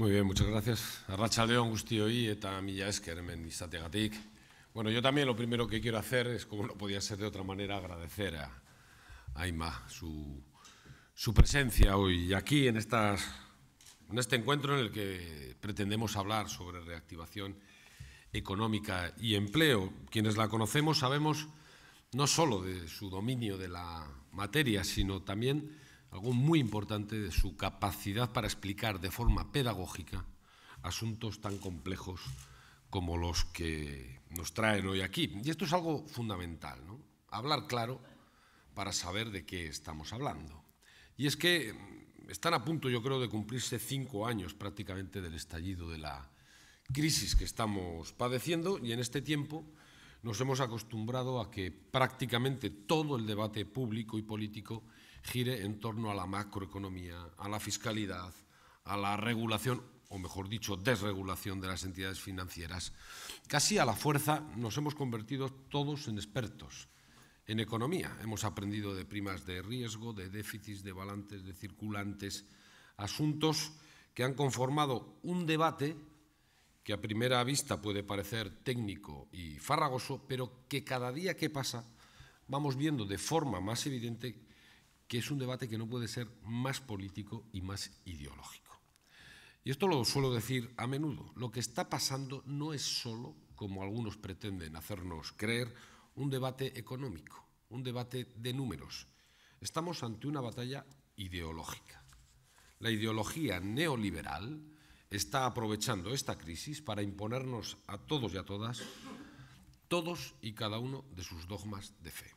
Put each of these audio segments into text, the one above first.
Muy bien, muchas gracias. Gustio y eta milla esker y izategatik. Bueno, yo también lo primero que quiero hacer es, como no podía ser de otra manera, agradecer a Aima su, presencia hoy aquí en, en este encuentro en el que pretendemos hablar sobre reactivación económica y empleo. Quienes la conocemos sabemos no solo de su dominio de la materia, sino también algo muy importante de su capacidad para explicar de forma pedagógica asuntos tan complejos como los que nos traen hoy aquí. Y esto es algo fundamental, ¿no? Hablar claro para saber de qué estamos hablando. Y es que mm, están a punto, yo creo, de cumplirse cinco años prácticamente del estallido de la crisis que estamos padeciendo y en este tiempo nos hemos acostumbrado a que prácticamente todo el debate público y político gire en torno a la macroeconomía, a la fiscalidad, a la regulación, o mejor dicho, desregulación de las entidades financieras. Casi a la fuerza nos hemos convertido todos en expertos en economía. Hemos aprendido de primas de riesgo, de déficits, de balances, de circulantes, asuntos que han conformado un debate que a primera vista puede parecer técnico y farragoso, pero que cada día que pasa vamos viendo de forma más evidente que es un debate que no puede ser más político y más ideológico. Y esto lo suelo decir a menudo. Lo que está pasando no es solo, como algunos pretenden hacernos creer, un debate económico, un debate de números. Estamos ante una batalla ideológica. La ideología neoliberal está aprovechando esta crisis para imponernos a todos y a todas todos y cada uno de sus dogmas de fe.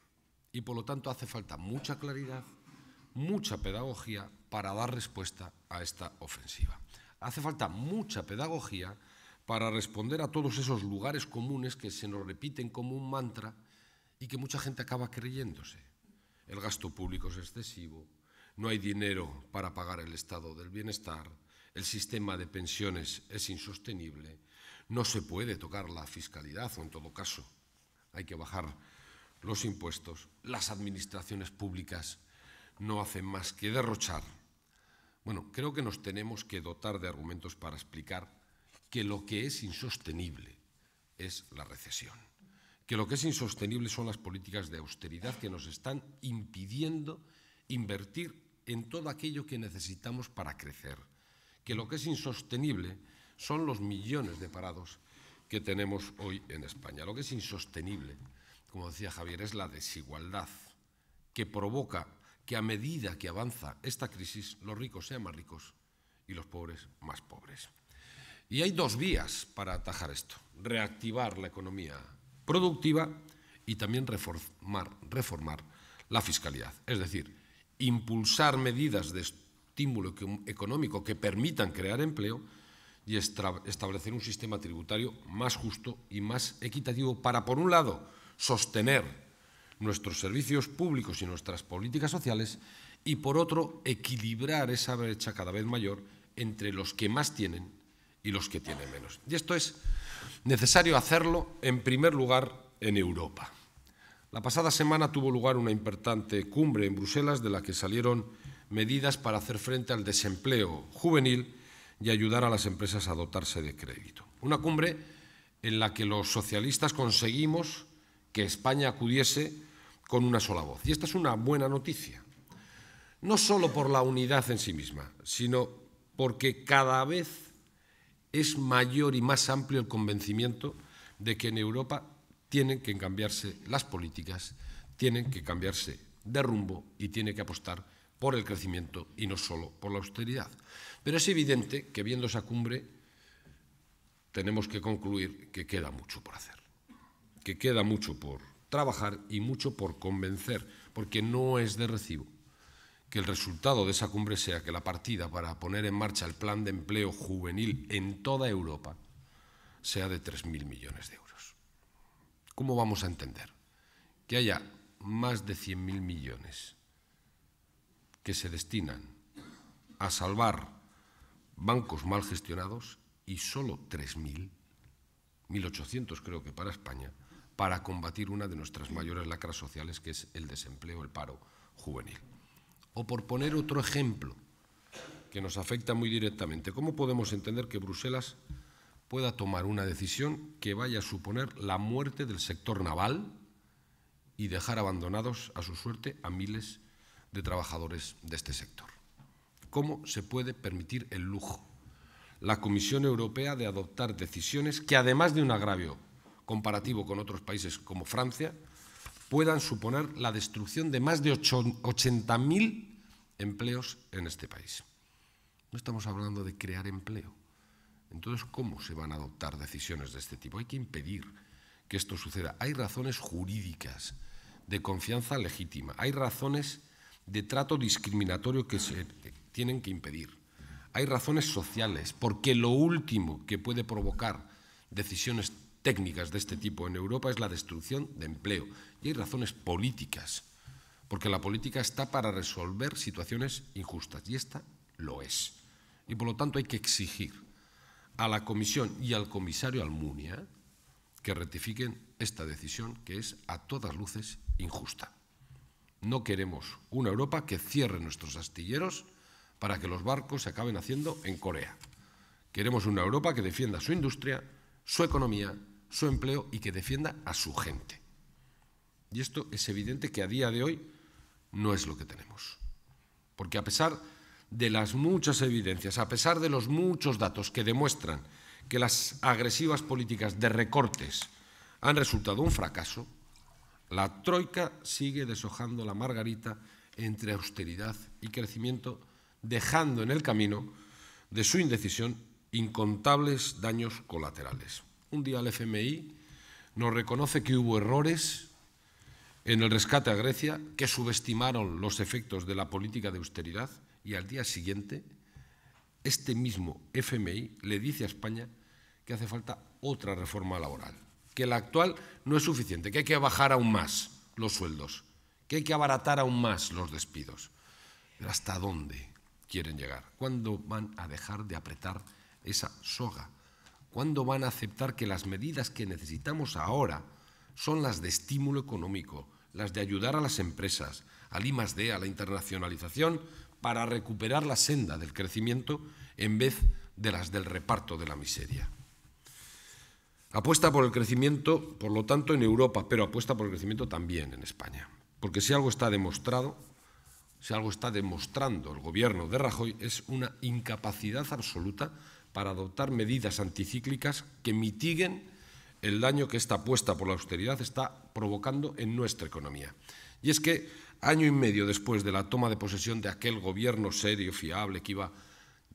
Y por lo tanto hace falta mucha claridad, mucha pedagogía para dar respuesta a esta ofensiva. Hace falta mucha pedagogía para responder a todos esos lugares comunes que se nos repiten como un mantra y que mucha gente acaba creyéndose. El gasto público es excesivo, no hay dinero para pagar el estado del bienestar, el sistema de pensiones es insostenible, no se puede tocar la fiscalidad o en todo caso hay que bajar los impuestos, las administraciones públicas no hacen más que derrochar. Bueno, creo que nos tenemos que dotar de argumentos para explicar que lo que es insostenible es la recesión, que lo que es insostenible son las políticas de austeridad que nos están impidiendo invertir en todo aquello que necesitamos para crecer, que lo que es insostenible son los millones de parados que tenemos hoy en España. Lo que es insostenible, como decía Javier, es la desigualdad que provoca que a medida que avanza esta crisis, los ricos sean más ricos y los pobres más pobres. Y hay dos vías para atajar esto. Reactivar la economía productiva y también reformar, la fiscalidad. Es decir, impulsar medidas de estímulo económico que permitan crear empleo y establecer un sistema tributario más justo y más equitativo para, por un lado, sostener nuestros servicios públicos y nuestras políticas sociales y, por otro, equilibrar esa brecha cada vez mayor entre los que más tienen y los que tienen menos. Y esto es necesario hacerlo, en primer lugar, en Europa. La pasada semana tuvo lugar una importante cumbre en Bruselas de la que salieron medidas para hacer frente al desempleo juvenil y ayudar a las empresas a dotarse de crédito. Una cumbre en la que los socialistas conseguimos que España acudiese con una sola voz. Y esta es una buena noticia, no solo por la unidad en sí misma, sino porque cada vez es mayor y más amplio el convencimiento de que en Europa tienen que cambiarse las políticas, tienen que cambiarse de rumbo y tiene que apostar por el crecimiento y no solo por la austeridad. Pero es evidente que viendo esa cumbre tenemos que concluir que queda mucho por hacer que queda mucho por trabajar y mucho por convencer, porque no es de recibo que el resultado de esa cumbre sea que la partida para poner en marcha el plan de empleo juvenil en toda Europa sea de 3.000 millones de euros. ¿Cómo vamos a entender que haya más de 100.000 millones que se destinan a salvar bancos mal gestionados y solo 3.000, 1.800 creo que para España, para combatir una de nuestras mayores lacras sociales, que es el desempleo, el paro juvenil. O por poner otro ejemplo que nos afecta muy directamente, ¿cómo podemos entender que Bruselas pueda tomar una decisión que vaya a suponer la muerte del sector naval y dejar abandonados a su suerte a miles de trabajadores de este sector? ¿Cómo se puede permitir el lujo? La Comisión Europea de adoptar decisiones que, además de un agravio comparativo con otros países como Francia, puedan suponer la destrucción de más de 80.000 empleos en este país. No estamos hablando de crear empleo. Entonces, ¿cómo se van a adoptar decisiones de este tipo? Hay que impedir que esto suceda. Hay razones jurídicas de confianza legítima, hay razones de trato discriminatorio que se tienen que impedir, hay razones sociales, porque lo último que puede provocar decisiones técnicas de este tipo en Europa es la destrucción de empleo. Y hay razones políticas, porque la política está para resolver situaciones injustas, y esta lo es. Y por lo tanto hay que exigir a la Comisión y al comisario Almunia que rectifiquen esta decisión que es a todas luces injusta. No queremos una Europa que cierre nuestros astilleros para que los barcos se acaben haciendo en Corea. Queremos una Europa que defienda su industria, su economía su empleo y que defienda a su gente. Y esto es evidente que a día de hoy no es lo que tenemos. Porque a pesar de las muchas evidencias, a pesar de los muchos datos que demuestran que las agresivas políticas de recortes han resultado un fracaso, la troika sigue deshojando la margarita entre austeridad y crecimiento, dejando en el camino de su indecisión incontables daños colaterales un día el FMI nos reconoce que hubo errores en el rescate a Grecia, que subestimaron los efectos de la política de austeridad y al día siguiente este mismo FMI le dice a España que hace falta otra reforma laboral, que la actual no es suficiente, que hay que bajar aún más los sueldos, que hay que abaratar aún más los despidos. Pero ¿hasta dónde quieren llegar? ¿Cuándo van a dejar de apretar esa soga? ¿Cuándo van a aceptar que las medidas que necesitamos ahora son las de estímulo económico, las de ayudar a las empresas, al I D, a la internacionalización, para recuperar la senda del crecimiento en vez de las del reparto de la miseria? Apuesta por el crecimiento, por lo tanto, en Europa, pero apuesta por el crecimiento también en España. Porque si algo está demostrado, si algo está demostrando el gobierno de Rajoy, es una incapacidad absoluta para adoptar medidas anticíclicas que mitiguen el daño que esta apuesta por la austeridad está provocando en nuestra economía. Y es que año y medio después de la toma de posesión de aquel gobierno serio, fiable, que iba a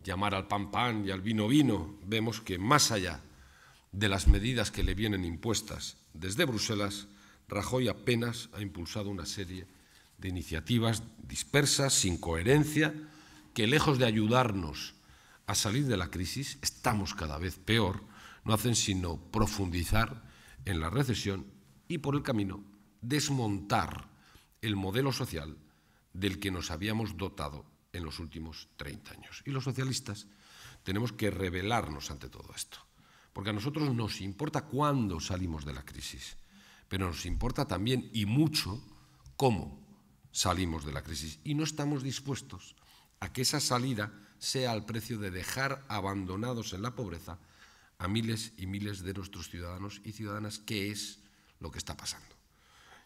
llamar al pan pan y al vino vino, vemos que más allá de las medidas que le vienen impuestas desde Bruselas, Rajoy apenas ha impulsado una serie de iniciativas dispersas, sin coherencia, que lejos de ayudarnos a salir de la crisis, estamos cada vez peor, no hacen sino profundizar en la recesión y por el camino desmontar el modelo social del que nos habíamos dotado en los últimos 30 años. Y los socialistas tenemos que rebelarnos ante todo esto, porque a nosotros nos importa cuándo salimos de la crisis, pero nos importa también y mucho cómo salimos de la crisis y no estamos dispuestos a que esa salida sea al precio de dejar abandonados en la pobreza a miles y miles de nuestros ciudadanos y ciudadanas, que es lo que está pasando.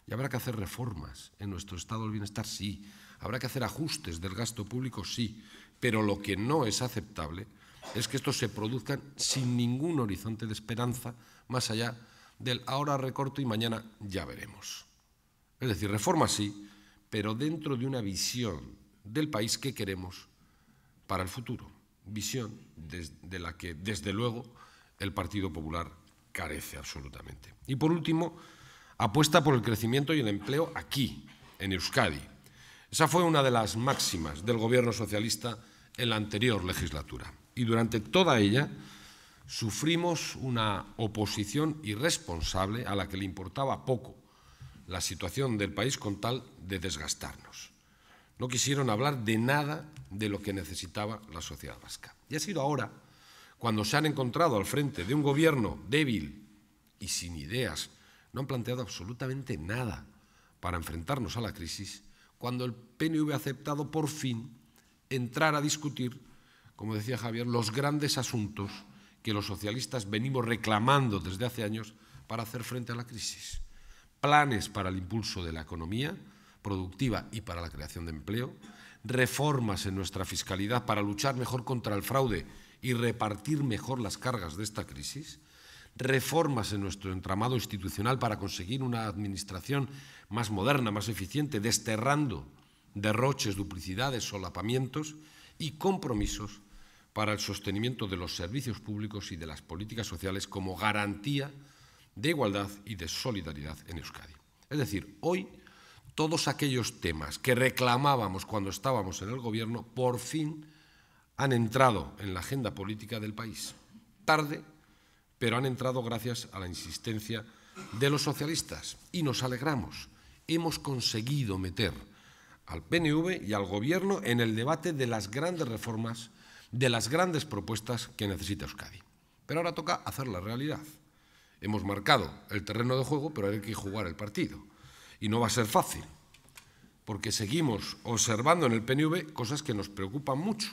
Y habrá que hacer reformas en nuestro estado del bienestar, sí. Habrá que hacer ajustes del gasto público, sí. Pero lo que no es aceptable es que estos se produzcan sin ningún horizonte de esperanza más allá del ahora recorto y mañana ya veremos. Es decir, reformas sí, pero dentro de una visión del país que queremos para el futuro, visión de la que, desde luego, el Partido Popular carece absolutamente. Y por último, apuesta por el crecimiento y el empleo aquí, en Euskadi. Esa fue una de las máximas del Gobierno socialista en la anterior legislatura. Y durante toda ella sufrimos una oposición irresponsable a la que le importaba poco la situación del país con tal de desgastarnos. No quisieron hablar de nada de lo que necesitaba la sociedad vasca. Y ha sido ahora cuando se han encontrado al frente de un gobierno débil y sin ideas, no han planteado absolutamente nada para enfrentarnos a la crisis, cuando el PNV ha aceptado por fin entrar a discutir, como decía Javier, los grandes asuntos que los socialistas venimos reclamando desde hace años para hacer frente a la crisis. Planes para el impulso de la economía, productiva y para la creación de empleo, reformas en nuestra fiscalidad para luchar mejor contra el fraude y repartir mejor las cargas de esta crisis, reformas en nuestro entramado institucional para conseguir una administración más moderna, más eficiente, desterrando derroches, duplicidades, solapamientos y compromisos para el sostenimiento de los servicios públicos y de las políticas sociales como garantía de igualdad y de solidaridad en Euskadi. Es decir, hoy todos aquellos temas que reclamábamos cuando estábamos en el gobierno, por fin han entrado en la agenda política del país. Tarde, pero han entrado gracias a la insistencia de los socialistas y nos alegramos. Hemos conseguido meter al PNV y al Gobierno en el debate de las grandes reformas, de las grandes propuestas que necesita Euskadi. Pero ahora toca hacer la realidad. Hemos marcado el terreno de juego, pero hay que jugar el partido. Y no va a ser fácil, porque seguimos observando en el PNV cosas que nos preocupan mucho.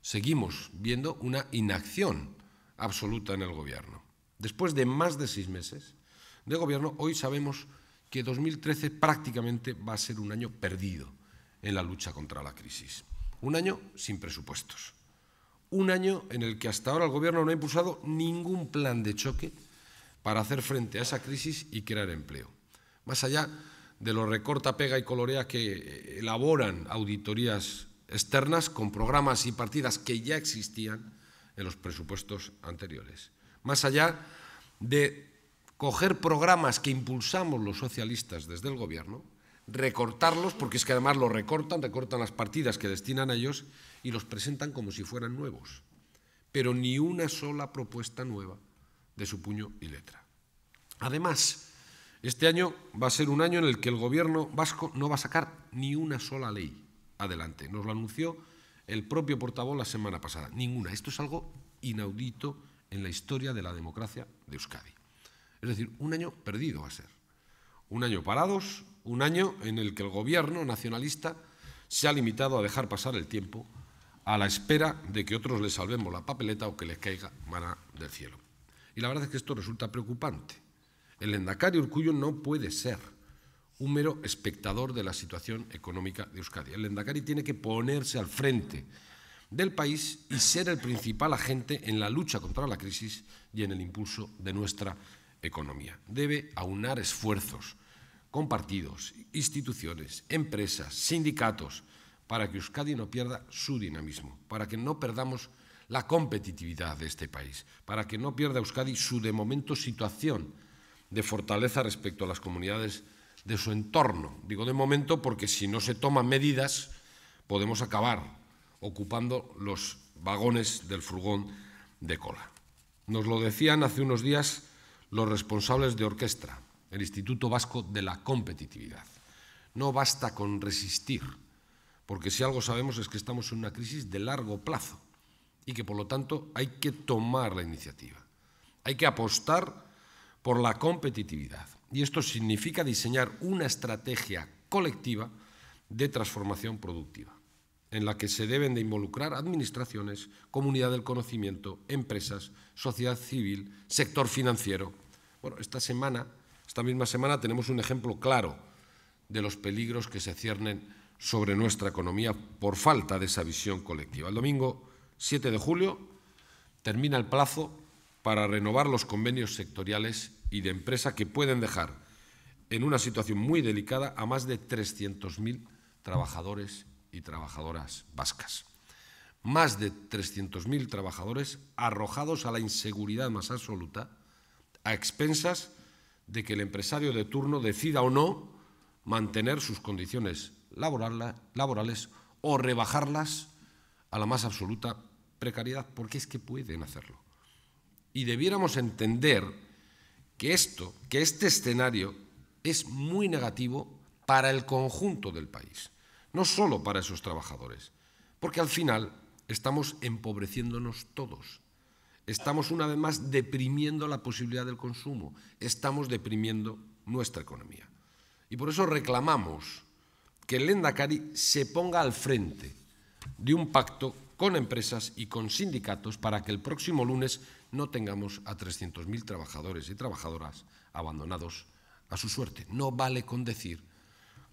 Seguimos viendo una inacción absoluta en el Gobierno. Después de más de seis meses de Gobierno, hoy sabemos que 2013 prácticamente va a ser un año perdido en la lucha contra la crisis. Un año sin presupuestos. Un año en el que hasta ahora el Gobierno no ha impulsado ningún plan de choque para hacer frente a esa crisis y crear empleo. Más allá de los recorta, pega y colorea que eh, elaboran auditorías externas con programas y partidas que ya existían en los presupuestos anteriores. Más allá de coger programas que impulsamos los socialistas desde el Gobierno, recortarlos, porque es que además los recortan, recortan las partidas que destinan a ellos y los presentan como si fueran nuevos. Pero ni una sola propuesta nueva de su puño y letra. Además, este año va a ser un año en el que el gobierno vasco no va a sacar ni una sola ley adelante. Nos lo anunció el propio portavoz la semana pasada. Ninguna. Esto es algo inaudito en la historia de la democracia de Euskadi. Es decir, un año perdido va a ser. Un año parados, un año en el que el gobierno nacionalista se ha limitado a dejar pasar el tiempo a la espera de que otros le salvemos la papeleta o que les caiga maná del cielo. Y la verdad es que esto resulta preocupante. El Endacari Urcuyo no puede ser un mero espectador de la situación económica de Euskadi. El Endacari tiene que ponerse al frente del país y ser el principal agente en la lucha contra la crisis y en el impulso de nuestra economía. Debe aunar esfuerzos compartidos, instituciones, empresas, sindicatos, para que Euskadi no pierda su dinamismo, para que no perdamos la competitividad de este país, para que no pierda Euskadi su de momento situación de fortaleza respecto a las comunidades de su entorno. Digo de momento porque si no se toman medidas podemos acabar ocupando los vagones del furgón de cola. Nos lo decían hace unos días los responsables de Orquestra, el Instituto Vasco de la Competitividad. No basta con resistir, porque si algo sabemos es que estamos en una crisis de largo plazo y que por lo tanto hay que tomar la iniciativa. Hay que apostar por la competitividad. Y esto significa diseñar una estrategia colectiva de transformación productiva, en la que se deben de involucrar administraciones, comunidad del conocimiento, empresas, sociedad civil, sector financiero. Bueno, esta semana, esta misma semana, tenemos un ejemplo claro de los peligros que se ciernen sobre nuestra economía por falta de esa visión colectiva. El domingo 7 de julio termina el plazo para renovar los convenios sectoriales y de empresa que pueden dejar en una situación muy delicada a más de 300.000 trabajadores y trabajadoras vascas. Más de 300.000 trabajadores arrojados a la inseguridad más absoluta a expensas de que el empresario de turno decida o no mantener sus condiciones laborales o rebajarlas a la más absoluta precariedad, porque es que pueden hacerlo. Y debiéramos entender que esto, que este escenario es muy negativo para el conjunto del país, no solo para esos trabajadores, porque al final estamos empobreciéndonos todos. Estamos una vez más deprimiendo la posibilidad del consumo, estamos deprimiendo nuestra economía. Y por eso reclamamos que el Endacari se ponga al frente de un pacto con empresas y con sindicatos para que el próximo lunes no tengamos a 300.000 trabajadores y trabajadoras abandonados a su suerte. No vale con decir,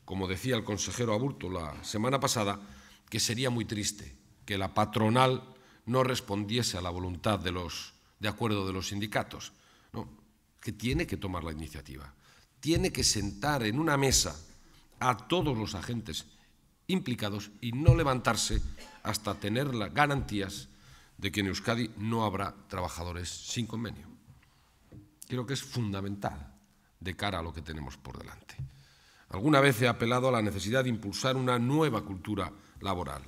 como decía el consejero Aburto la semana pasada, que sería muy triste que la patronal no respondiese a la voluntad de los de acuerdo de los sindicatos. No, que tiene que tomar la iniciativa. Tiene que sentar en una mesa a todos los agentes implicados y no levantarse hasta tener las garantías de que en Euskadi no habrá trabajadores sin convenio. Creo que es fundamental de cara a lo que tenemos por delante. Alguna vez he apelado a la necesidad de impulsar una nueva cultura laboral.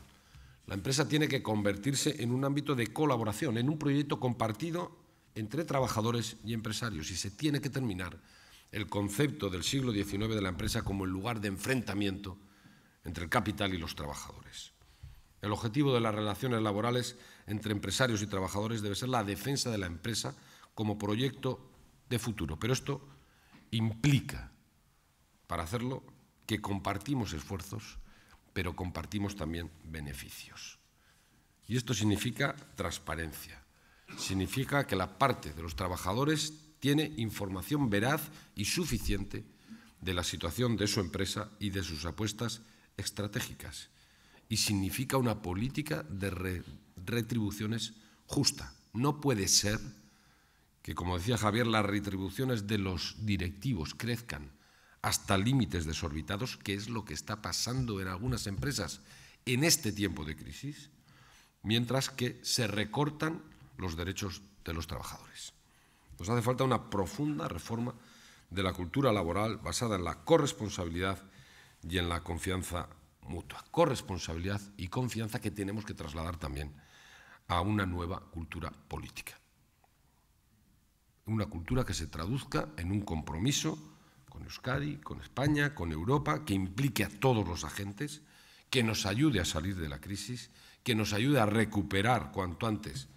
La empresa tiene que convertirse en un ámbito de colaboración, en un proyecto compartido entre trabajadores y empresarios y se tiene que terminar el concepto del siglo XIX de la empresa como el lugar de enfrentamiento entre el capital y los trabajadores. El objetivo de las relaciones laborales entre empresarios y trabajadores debe ser la defensa de la empresa como proyecto de futuro. Pero esto implica, para hacerlo, que compartimos esfuerzos, pero compartimos también beneficios. Y esto significa transparencia. Significa que la parte de los trabajadores tiene información veraz y suficiente de la situación de su empresa y de sus apuestas estratégicas. Y significa una política de, re, retribuciones justa. No puede ser que, como decía Javier, las retribuciones de los directivos crezcan hasta límites desorbitados, que es lo que está pasando en algunas empresas en este tiempo de crisis, mientras que se recortan los derechos de los trabajadores. Nos hace falta una profunda reforma de la cultura laboral basada en la corresponsabilidad y en la confianza mutua. Corresponsabilidad y confianza que tenemos que trasladar también a una nueva cultura política. Una cultura que se traduzca en un compromiso con Euskadi, con España, con Europa, que implique a todos los agentes, que nos ayude a salir de la crisis, que nos ayude a recuperar cuanto antes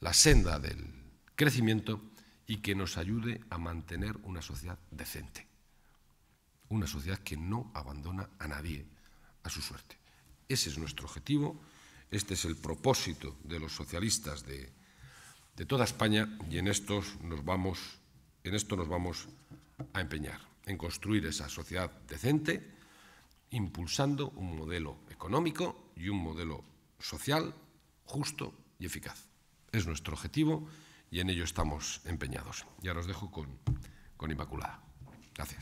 la senda del crecimiento y que nos ayude a mantener una sociedad decente, una sociedad que no abandona a nadie a su suerte. Ese es nuestro objetivo. Este es el propósito de los socialistas de, toda España y en, esto nos vamos a empeñar, en construir esa sociedad decente, impulsando un modelo económico y un modelo social justo y eficaz. Es nuestro objetivo y en ello estamos empeñados. Ya los dejo con, con Inmaculada. Gracias.